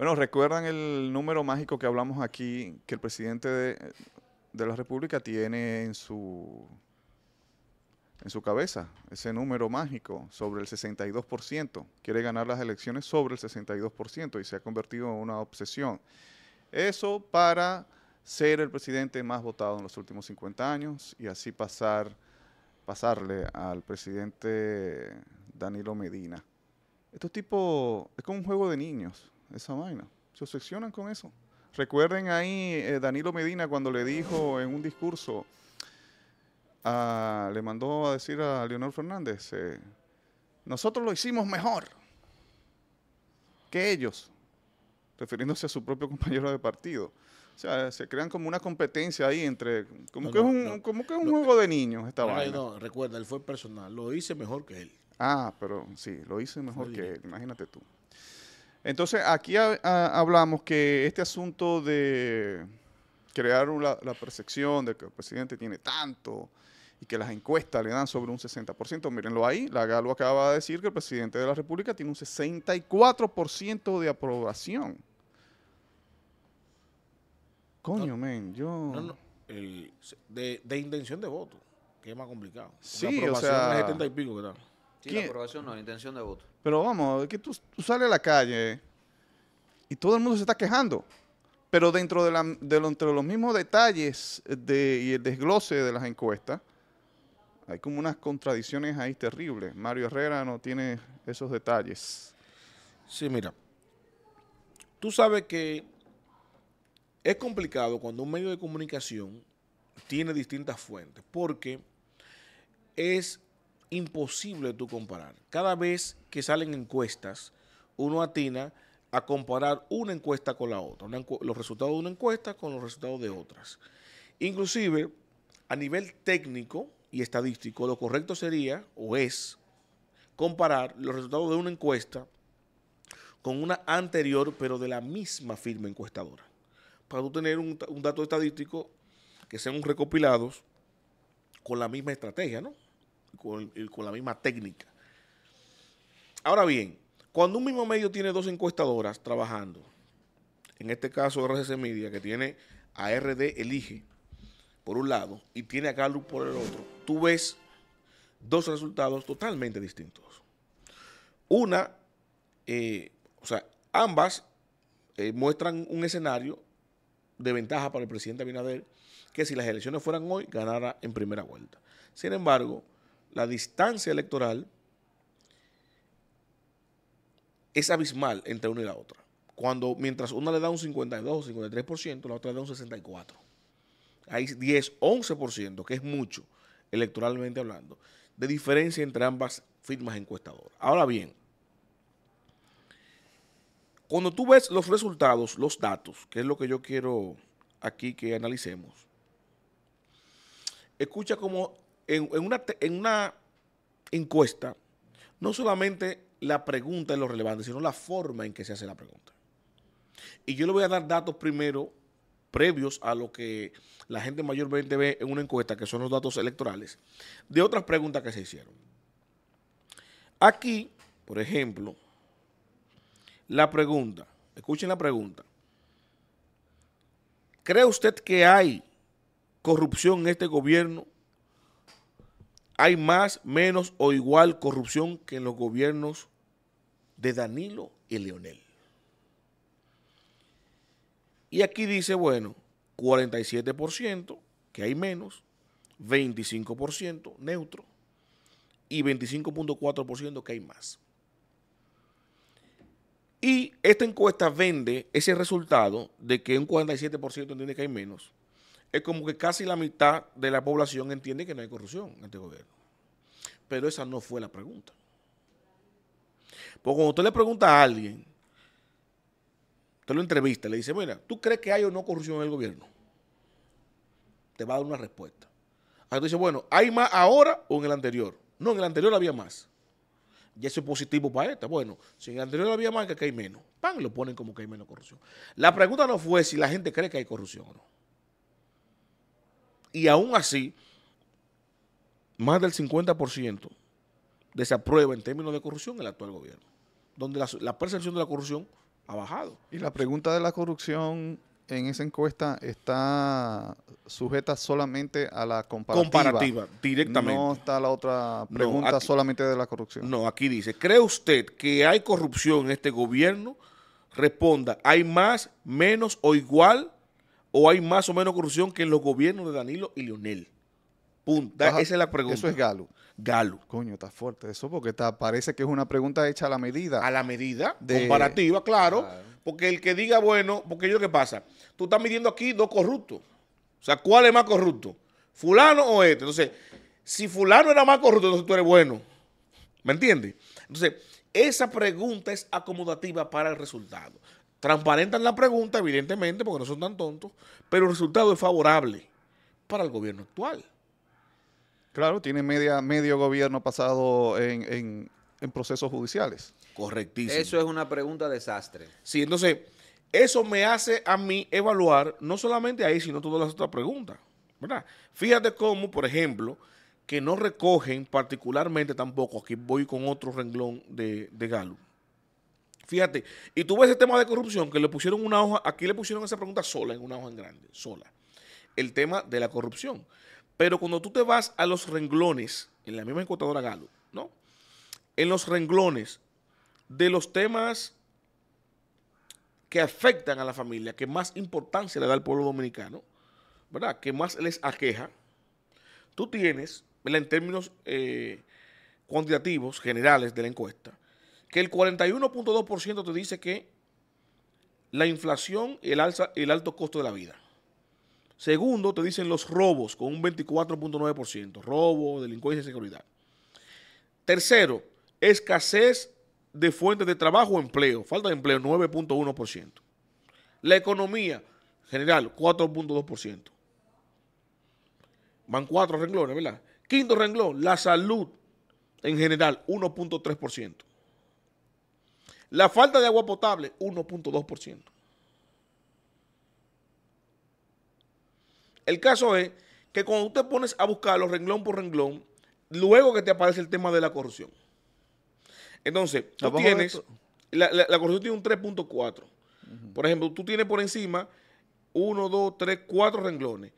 Bueno, recuerdan el número mágico que hablamos aquí, que el presidente de, la República tiene en su en su cabeza ese número mágico sobre el 62%. Quiere ganar las elecciones sobre el 62% y se ha convertido en una obsesión. Eso para ser el presidente más votado en los últimos 50 años y así pasar, pasarle al presidente Danilo Medina. es tipo, es como un juego de niños esa vaina. Se obsesionan con eso. Recuerden ahí eh, Danilo Medina cuando le dijo en un discurso, ah, le mandó a decir a Leonel Fernández, eh, nosotros lo hicimos mejor que ellos, refiriéndose a su propio compañero de partido. O sea, se crean como una competencia ahí entre, como que, es un, como que es un juego de niños esta vaina. No, recuerda, él fue personal, lo hice mejor que él. Ah, pero sí, lo hice mejor que él, imagínate tú. Entonces, aquí hablamos que este asunto de crear la percepción de que el presidente tiene tanto y que las encuestas le dan sobre un 60%, mírenlo ahí, la Galo acaba de decir que el presidente de la República tiene un 64% de aprobación. Coño, men, yo... de, intención de voto, que es más complicado. Sí, o sea... Sí, la aprobación no, la intención de voto. Pero vamos, que tú, sales a la calle y todo el mundo se está quejando. Pero dentro de, de los mismos detalles de, y el desglose de las encuestas, hay como unas contradicciones ahí terribles. Mario Herrera no tiene esos detalles. Sí, mira. Tú sabes que es complicado cuando un medio de comunicación tiene distintas fuentes, porque es imposible tú comparar. Cada vez que salen encuestas, uno atina a comparar una encuesta con la otra, los resultados de una encuesta con los resultados de otras. Inclusive, a nivel técnico y estadístico, lo correcto sería o es comparar los resultados de una encuesta con una anterior, pero de la misma firma encuestadora, para tú tener un dato estadístico que sean recopilados con la misma estrategia, ¿no? Eh, con, la misma técnica. Ahora bien, cuando un mismo medio tiene dos encuestadoras trabajando, en este caso RCC Media, que tiene a RD Elige por un lado y tiene a Carlos por el otro, tú ves dos resultados totalmente distintos. Una, eh, o sea, ambas eh, muestran un escenario de ventaja para el presidente Abinader, que si las elecciones fueran hoy, ganara en primera vuelta. Sin embargo, la distancia electoral es abismal entre una y la otra. Cuando mientras una le da un 52 o 53%, la otra le da un 64. Hay 10, 11%, que es mucho electoralmente hablando, de diferencia entre ambas firmas encuestadoras. Ahora bien, cuando tú ves los resultados, los datos, que es lo que yo quiero aquí que analicemos, escucha cómo en, una, una encuesta, no solamente la pregunta es lo relevante, sino la forma en que se hace la pregunta. Y yo le voy a dar datos primero, previos a lo que la gente mayormente ve en una encuesta, que son los datos electorales, de otras preguntas que se hicieron. Aquí, por ejemplo, la pregunta, escuchen la pregunta, ¿cree usted que hay corrupción en este gobierno? hay más, menos o igual corrupción que en los gobiernos de Danilo y Leonel. Y aquí dice, bueno, 47%, que hay menos, 25% neutro y 25.4% que hay más. Y esta encuesta vende ese resultado de que un 47% entiende que hay menos, es como que casi la mitad de la población entiende que no hay corrupción en este gobierno. Pero esa no fue la pregunta. Porque cuando usted le pregunta a alguien, usted lo entrevista, le dice, mira, ¿tú crees que hay o no corrupción en el gobierno? Te va a dar una respuesta. Entonces dice, bueno, ¿hay más ahora o en el anterior? No, en el anterior había más. Y eso es positivo para esta. Bueno, si en el anterior había más, que hay menos. Pan, lo ponen como que hay menos corrupción. La pregunta no fue si la gente cree que hay corrupción o no. Y aún así, más del 50% desaprueba en términos de corrupción el actual gobierno, donde la, percepción de la corrupción ha bajado. Y la pregunta de la corrupción en esa encuesta está sujeta solamente a la comparativa. Comparativa, directamente. No está la otra pregunta solamente de la corrupción. No, aquí dice, ¿cree usted que hay corrupción en este gobierno? Responda, ¿hay más, menos o igual o hay más o menos corrupción que en los gobiernos de Danilo y Leonel? Punta. Esa es la pregunta. Eso es Galo. Galo. Coño, está fuerte eso porque está, parece que es una pregunta hecha a la medida. A la medida, comparativa, claro, claro, Porque el que diga, bueno, porque yo qué pasa, tú estás midiendo aquí dos corruptos. O sea, ¿cuál es más corrupto? ¿Fulano o este? Entonces, si fulano era más corrupto, entonces tú eres bueno. ¿Me entiendes? Entonces, esa pregunta es acomodativa para el resultado. Transparentan la pregunta, evidentemente, porque no son tan tontos, pero el resultado es favorable para el gobierno actual. Claro, tiene media, medio gobierno pasado en, procesos judiciales. Correctísimo. Eso es una pregunta desastre. Sí, entonces, eso me hace a mí evaluar no solamente ahí, sino todas las otras preguntas. ¿verdad? Fíjate cómo, por ejemplo, que no recogen particularmente tampoco, aquí voy con otro renglón de, de Galo, Fíjate, y tú ves el tema de corrupción, que le pusieron una hoja, aquí le pusieron esa pregunta sola, en una hoja en grande, sola. El tema de la corrupción. Pero cuando tú te vas a los renglones, en la misma encuestadora Galo, ¿no? En los renglones de los temas que afectan a la familia, que más importancia le da al pueblo dominicano, ¿verdad? Que más les aqueja, tú tienes, en términos eh, cuantitativos generales de la encuesta, que el 41.2% te dice que la inflación y el, alza, el alto costo de la vida. Segundo, te dicen los robos con un 24.9%, robo, delincuencia y seguridad. Tercero, escasez de fuentes de trabajo o empleo, falta de empleo 9.1%. La economía general 4.2%. Van cuatro renglones, ¿verdad? Quinto renglón, la salud en general 1.3%. La falta de agua potable, 1.2%. El caso es que cuando tú te pones a buscarlo renglón por renglón, luego que te aparece el tema de la corrupción. Entonces, tú tienes, la, corrupción tiene un 3.4. Por ejemplo, tú tienes por encima 1, 2, 3, 4 renglones.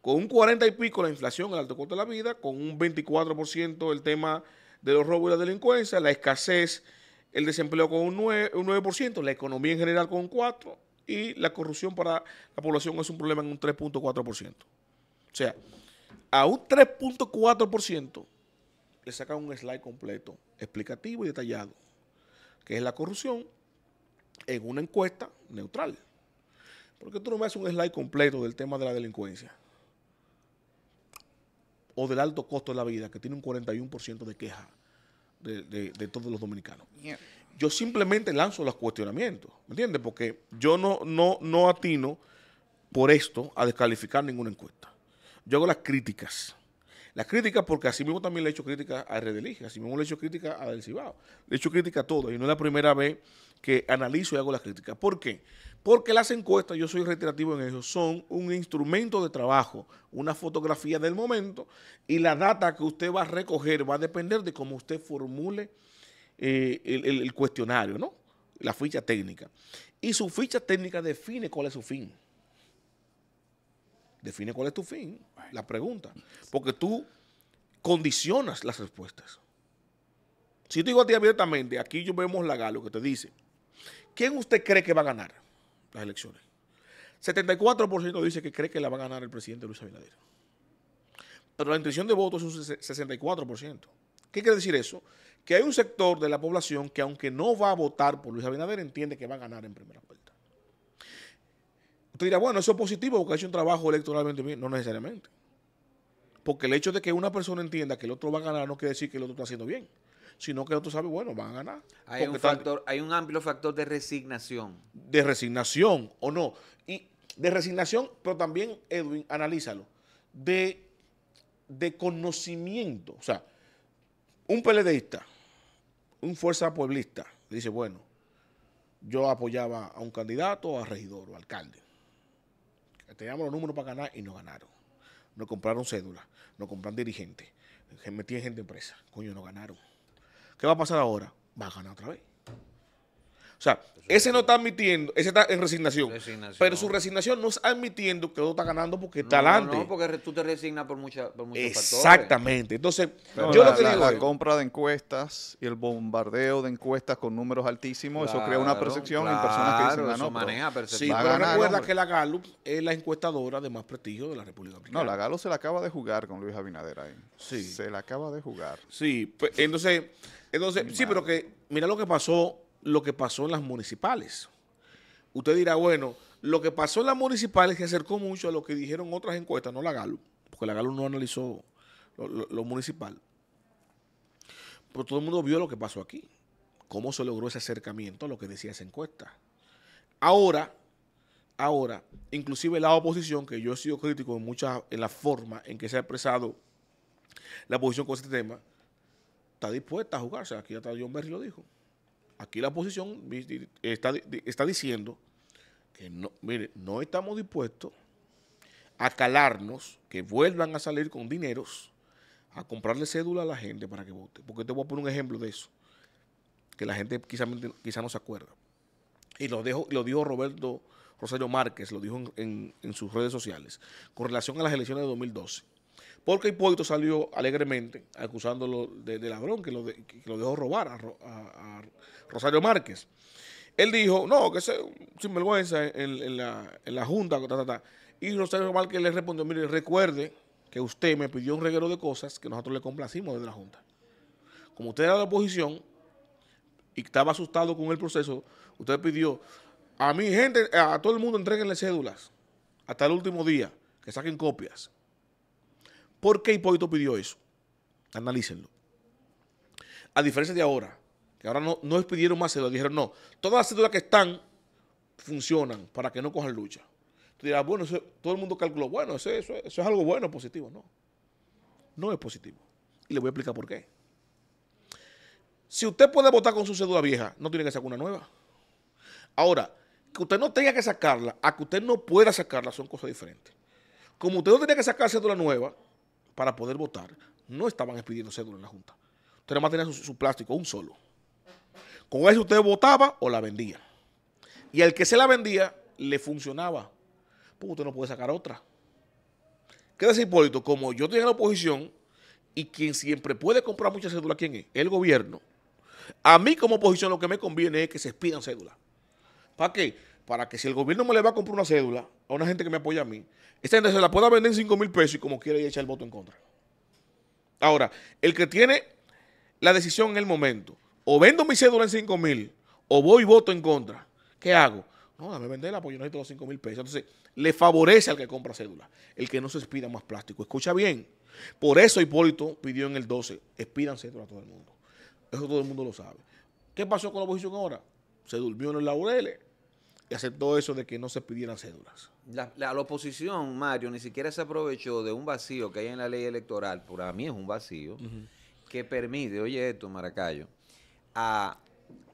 Con un 40 y pico la inflación, el alto costo de la vida, con un 24% el tema de los robos y la delincuencia, la escasez el desempleo con un 9%, la economía en general con un 4% y la corrupción para la población es un problema en un 3.4%. O sea, a un 3.4% le sacan un slide completo, explicativo y detallado, que es la corrupción en una encuesta neutral. Porque tú no me haces un slide completo del tema de la delincuencia? O del alto costo de la vida, que tiene un 41% de queja de, todos los dominicanos. Yo simplemente lanzo los cuestionamientos, ¿me entiendes? Porque yo no, no, no atino por esto a descalificar ninguna encuesta. Yo hago las críticas. Las críticas, porque así mismo también le he hecho crítica a Redelige, así mismo le he hecho crítica a Del Cibao, le he hecho crítica a todo, y no es la primera vez que analizo y hago las críticas. ¿Por qué? Porque las encuestas, yo soy reiterativo en eso, son un instrumento de trabajo, una fotografía del momento y la data que usted va a recoger va a depender de cómo usted formule eh, el, cuestionario, ¿no? La ficha técnica. Y su ficha técnica define cuál es su fin. Define cuál es tu fin, la pregunta. Porque tú condicionas las respuestas. Si te digo a ti abiertamente, aquí yo vemos la galo que te dice, ¿quién usted cree que va a ganar? las elecciones. 74% dice que cree que la va a ganar el presidente Luis Abinader. Pero la intención de voto es un 64%. ¿Qué quiere decir eso? Que hay un sector de la población que aunque no va a votar por Luis Abinader, entiende que va a ganar en primera vuelta. Usted dirá, bueno, eso es positivo porque ha hecho un trabajo electoralmente bien. No necesariamente. Porque el hecho de que una persona entienda que el otro va a ganar no quiere decir que el otro está haciendo bien sino que otro sabe bueno, van a ganar. Hay un, factor, hay un amplio factor de resignación. De resignación, o no. Y de resignación, pero también, Edwin, analízalo, de, de conocimiento. O sea, un PLDista, un fuerza pueblista, dice, bueno, yo apoyaba a un candidato, a regidor o alcalde. Teníamos los números para ganar y no ganaron. no compraron cédulas, no compraron dirigentes, metían gente empresa. Coño, no ganaron. ¿Qué va a pasar ahora? Va a ganar otra vez. O sea, ese no está admitiendo, ese está en resignación, Pero su resignación no está admitiendo que no está ganando porque está adelante. No, porque tú te resignas por, mucha, por muchos Exactamente. factores. Exactamente. Entonces, yo lo que digo. La, compra de encuestas y el bombardeo de encuestas con números altísimos, eso crea una percepción en personas que dicen, ah, no, eso maneja percepción. Sí, pero recuerda que la Gallup es la encuestadora de más prestigio de la República Dominicana. No, la Gallup se la acaba de jugar con Luis Abinader ahí. Sí. Se la acaba de jugar. Sí, pues, entonces. Entonces, sí, pero que mira lo que pasó, lo que pasó en las municipales. Usted dirá, bueno, lo que pasó en las municipales se acercó mucho a lo que dijeron otras encuestas, no la Galo, porque la GALU no analizó lo, municipal. Pero todo el mundo vio lo que pasó aquí, cómo se logró ese acercamiento a lo que decía esa encuesta. Ahora, ahora, inclusive la oposición, que yo he sido crítico en muchas, en la forma en que se ha expresado la oposición con este tema, está dispuesta a jugarse. Aquí hasta John Berry lo dijo. Aquí la oposición está, diciendo que no, mire, no estamos dispuestos a calarnos, que vuelvan a salir con dineros, a comprarle cédula a la gente para que vote. Porque te voy a poner un ejemplo de eso, que la gente quizá, no se acuerda. Y lo, dejo, lo dijo Roberto Rosario Márquez, lo dijo en sus redes sociales, con relación a las elecciones de 2012. Porque Hipólito salió alegremente acusándolo de, ladrón, que lo, dejó robar a, Rosario Márquez. Él dijo, no, que se sinvergüenza en, la, junta, y Rosario Márquez le respondió, mire, recuerde que usted me pidió un reguero de cosas que nosotros le complacimos desde la junta. Como usted era de la oposición y estaba asustado con el proceso, usted pidió a mi gente, a todo el mundo entreguenle cédulas hasta el último día, que saquen copias. ¿Por qué Hipólito pidió eso? Analícenlo. A diferencia de ahora, que ahora no, no pidieron más cédulas, dijeron no, todas las cédulas que están funcionan para que no cojan lucha. Tú dirás, bueno, todo el mundo calculó, bueno, eso, eso, es algo bueno, positivo. No, no es positivo. Y le voy a explicar por qué. Si usted puede votar con su cédula vieja, no tiene que sacar una nueva. Ahora, que usted no tenga que sacarla, a que usted no pueda sacarla, son cosas diferentes. Como usted no tenía que sacar cédula nueva, para poder votar no estaban expidiendo cédulas en la Junta. Usted nada más tenía su, plástico, un solo. Con eso usted votaba o la vendía. Y al que se la vendía, le funcionaba. Pues usted no puede sacar otra. ¿Qué dice Hipólito? Como yo estoy en la oposición y quien siempre puede comprar muchas cédulas, ¿quién es? El gobierno. A mí como oposición lo que me conviene es que se expidan cédulas. ¿Para qué? Para que si el gobierno me le va a comprar una cédula a una gente que me apoya a mí, esta gente se la pueda vender en 5 mil pesos y como quiera echar echa el voto en contra. Ahora, el que tiene la decisión en el momento, o vendo mi cédula en 5 mil, o voy y voto en contra, ¿qué hago? No, dame venderla porque yo necesito los 5 mil pesos. Entonces, le favorece al que compra cédula, el que no se expida más plástico. Escucha bien. Por eso Hipólito pidió en el 12, expidan cédula a todo el mundo. Eso todo el mundo lo sabe. ¿Qué pasó con la oposición ahora? Se durmió en los laureles aceptó eso de que no se pidieran cédulas. La, la, oposición, Mario, ni siquiera se aprovechó de un vacío que hay en la ley electoral, a mí es un vacío, que permite, oye esto, Maracayo, a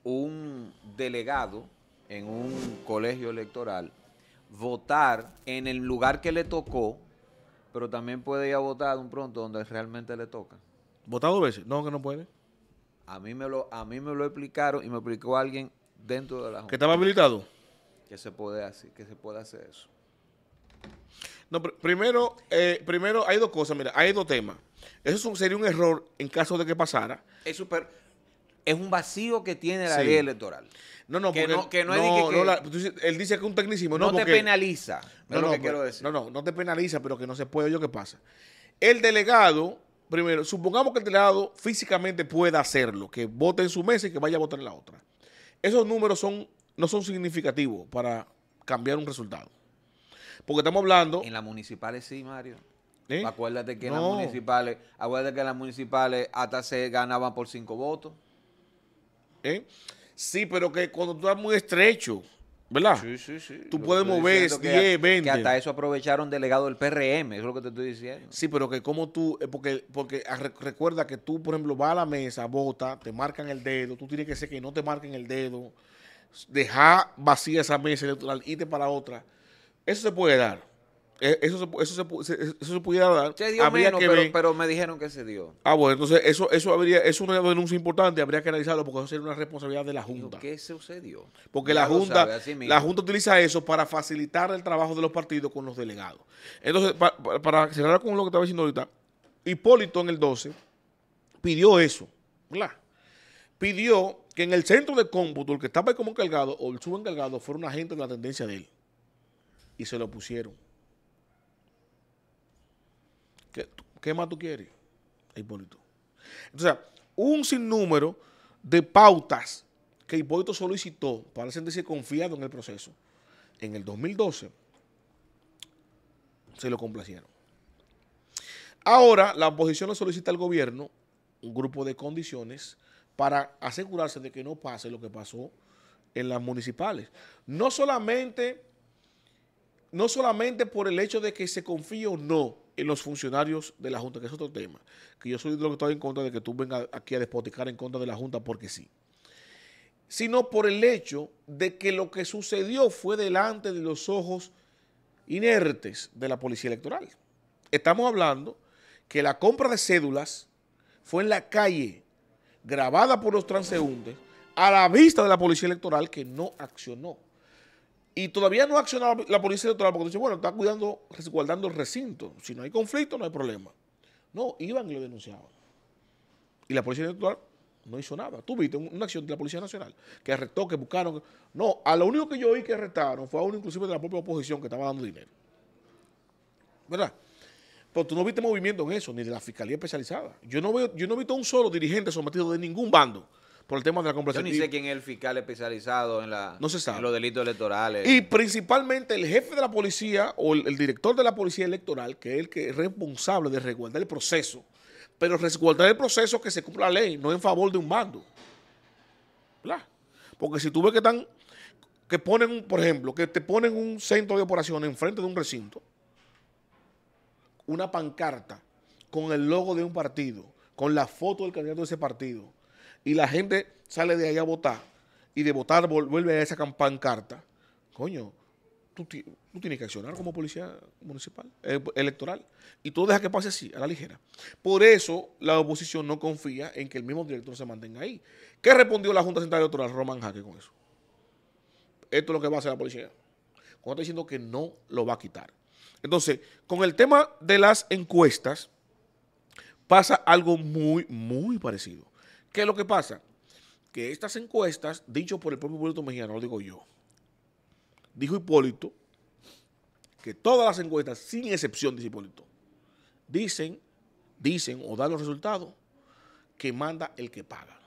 un delegado en un colegio electoral votar en el lugar que le tocó, pero también puede ir a votar un pronto donde realmente le toca. ¿Votado veces? No, que no puede. A mí me lo, a mí me lo explicaron y me explicó alguien dentro de la... ¿Que estaba habilitado? que se puede hacer, que se puede hacer eso. primero, eh, primero hay dos cosas, mira, hay dos temas. Eso sería un error en caso de que pasara. Es es un vacío que tiene la ley electoral. No, no, que porque no, que es él dice que un tecnicismo. No, te penaliza. No, no, no, no, no te penaliza, pero que no se puede yo ¿qué pasa? El delegado, primero, supongamos que el delegado físicamente pueda hacerlo, que vote en su mesa y que vaya a votar en la otra. Esos números son no son significativos para cambiar un resultado. Porque estamos hablando... En las municipales sí, Mario. ¿Eh? Acuérdate que en las municipales, acuérdate que en las municipales hasta se ganaban por cinco votos. ¿Eh? Sí, pero que cuando tú estás muy estrecho, ¿verdad? Sí, sí, sí. Tú puedes mover 10, 20. Que hasta eso aprovecharon delegado del PRM, eso es lo que te estoy diciendo. Sí, pero que como tú, eh, porque, porque recuerda que tú, por ejemplo, vas a la mesa, vota, te marcan el dedo, tú tienes que ser que no te marquen el dedo dejar vacía esa mesa electoral, irte para otra, eso se puede dar. E, eso se, eso se, pudiera dar. pero, pero, me dijeron que se dio. Ah, bueno, entonces eso, eso habría, es una denuncia importante, habría que analizarlo porque eso sería una responsabilidad de la Junta. ¿Qué sucedió? Porque la Junta, la Junta utiliza eso para facilitar el trabajo de los partidos con los delegados. Entonces, para cerrar con lo que estaba diciendo ahorita, Hipólito en el 12 pidió eso, Pidió que en el centro de cómputo, el que estaba como encargado o el subencargado fueron un agente de la tendencia de él. Y se lo pusieron. ¿Qué, qué más tú quieres, Hipólito? Entonces, un sinnúmero de pautas que Hipólito solicitó para sentirse confiado en el proceso. En el 2012 se lo complacieron. Ahora la oposición le solicita al gobierno un grupo de condiciones para asegurarse de que no pase lo que pasó en las municipales. No solamente, no solamente por el hecho de que se confíe o no en los funcionarios de la Junta, que es otro tema, que yo soy de lo que estoy en contra de que tú vengas aquí a despoticar en contra de la Junta porque sí, sino por el hecho de que lo que sucedió fue delante de los ojos inertes de la Policía Electoral. Estamos hablando que la compra de cédulas fue en la calle, grabada por los transeúntes a la vista de la policía electoral que no accionó. Y todavía no accionaba la policía electoral porque dice, bueno, está cuidando, resguardando el recinto. Si no hay conflicto, no hay problema. No, iban y lo denunciaban. Y la policía electoral no hizo nada. Tuviste una acción de la Policía Nacional que arrestó, que buscaron. No, a lo único que yo oí que arrestaron fue a uno inclusive de la propia oposición que estaba dando dinero. ¿Verdad? Pero tú no viste movimiento en eso, ni de la Fiscalía Especializada. Yo no veo, yo no he visto un solo dirigente sometido de ningún bando por el tema de la conversación. Yo ni sé quién es el fiscal especializado en, los delitos electorales. Y principalmente el jefe de la policía o el, director de la policía electoral, que es el que es responsable de resguardar el proceso, pero resguardar el proceso que se cumpla la ley, no en favor de un bando. Porque si tú ves que están, que ponen, por ejemplo, que te ponen un centro de operación enfrente de un recinto, una pancarta con el logo de un partido, con la foto del candidato de ese partido, y la gente sale de ahí a votar, y de votar vuelve a esa pancarta, coño, tú, tienes que accionar como policía municipal, eh, electoral, y tú dejas que pase así, a la ligera. Por eso la oposición no confía en que el mismo director se mantenga ahí. ¿Qué respondió la Junta Central Electoral, Roman Jaque, con eso? Esto es lo que va a hacer la policía. Cuando está diciendo que no lo va a quitar. Entonces, con el tema de las encuestas, pasa algo muy, muy parecido. ¿Qué es lo que pasa? Que estas encuestas, dicho por el propio Hipólito Mejía, lo digo yo, dijo Hipólito que todas las encuestas, sin excepción, dice Hipólito, dicen, dicen o dan los resultados que manda el que paga.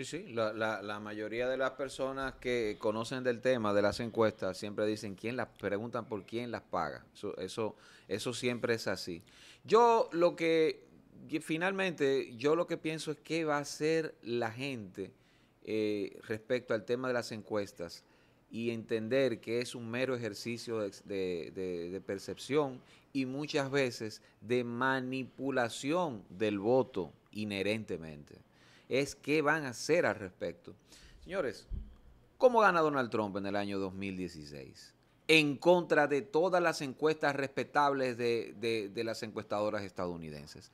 Sí, sí, la, mayoría de las personas que conocen del tema de las encuestas siempre dicen quién las preguntan por quién las paga. Eso, eso, siempre es así. Yo lo que finalmente yo lo que pienso es qué va a hacer la gente eh, respecto al tema de las encuestas y entender que es un mero ejercicio de percepción y muchas veces de manipulación del voto inherentemente es qué van a hacer al respecto. Señores, ¿cómo gana Donald Trump en el año 2016? En contra de todas las encuestas respetables de, las encuestadoras estadounidenses.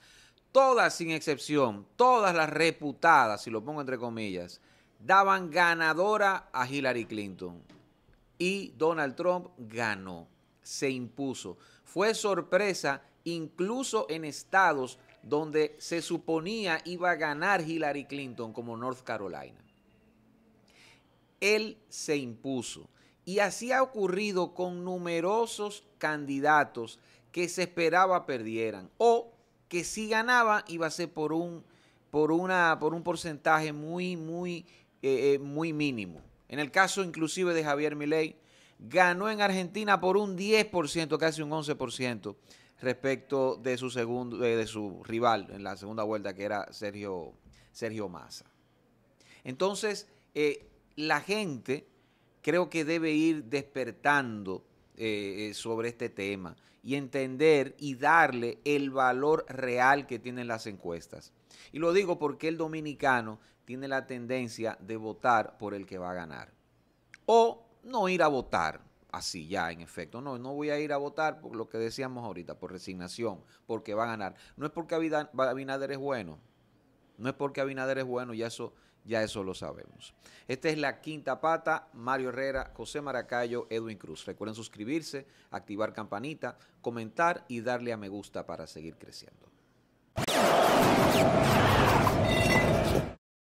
Todas sin excepción, todas las reputadas, si lo pongo entre comillas, daban ganadora a Hillary Clinton. Y Donald Trump ganó, se impuso. Fue sorpresa incluso en estados donde se suponía iba a ganar Hillary Clinton como North Carolina. Él se impuso. Y así ha ocurrido con numerosos candidatos que se esperaba perdieran o que si ganaban iba a ser por un, por una, por un porcentaje muy, muy, eh, eh, muy mínimo. En el caso inclusive de Javier Milei, ganó en Argentina por un 10%, casi un 11% respecto de su segundo, eh, de su rival en la segunda vuelta, que era Sergio, Sergio Massa. Entonces, eh, la gente creo que debe ir despertando eh, sobre este tema y entender y darle el valor real que tienen las encuestas. Y lo digo porque el dominicano tiene la tendencia de votar por el que va a ganar. O no ir a votar así ya, en efecto. No, no voy a ir a votar por lo que decíamos ahorita, por resignación, porque va a ganar. No es porque Abinader es bueno, no es porque Abinader es bueno, ya eso, ya eso lo sabemos. Esta es la quinta pata, Mario Herrera, José Maracayo, Edwin Cruz. Recuerden suscribirse, activar campanita, comentar y darle a me gusta para seguir creciendo.